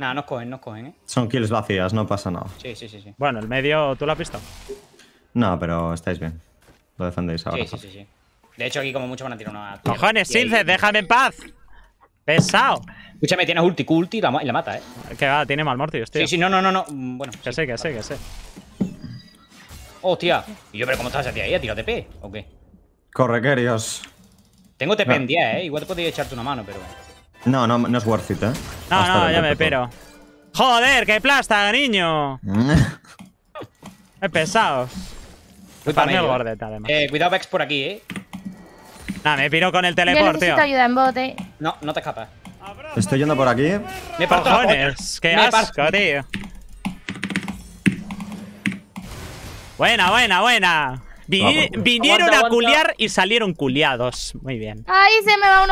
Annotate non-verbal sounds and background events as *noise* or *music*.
Nada, nos cogen, nos cogen, ¿eh? Son kills vacías, no pasa nada. Sí, sí, sí. sí. Bueno, el medio, ¿tú lo has visto? No, pero estáis bien. Lo defendéis ahora. Sí, sí, sí. sí. De hecho, aquí como mucho van a tirar una... ¡Cojones, Silces! ¡Déjame en paz! ¡Pesado! Escúchame, tienes ulti, ulti y la, mata, ¿eh? Que va, tiene mal mortis. tío. Sí, sí, no, no, no, no. Mm, bueno. Que sé, que sé, que sé. ¡Hostia! Y yo, pero ¿cómo estás hacia ahí? ¿Ha tirado TP o qué? Corre, queridos. Tengo TP en 10, ¿eh? Igual te podría echarte una mano, pero... No, no, no es worth it, ¿eh? No, no, ya me piro. ¡Joder, qué plasta, niño! *laughs* ¡Qué pesados! ¿eh? además. Eh, cuidado, Vex, por aquí, ¿eh? Nah, me piro con el teleporte. ayuda en bote. No, no te escapas. Estoy yendo por aquí. Me parto Cojones, qué asco, tío. Buena, buena, buena. vinieron a culiar y salieron culiados. Muy bien. Ahí se me va uno.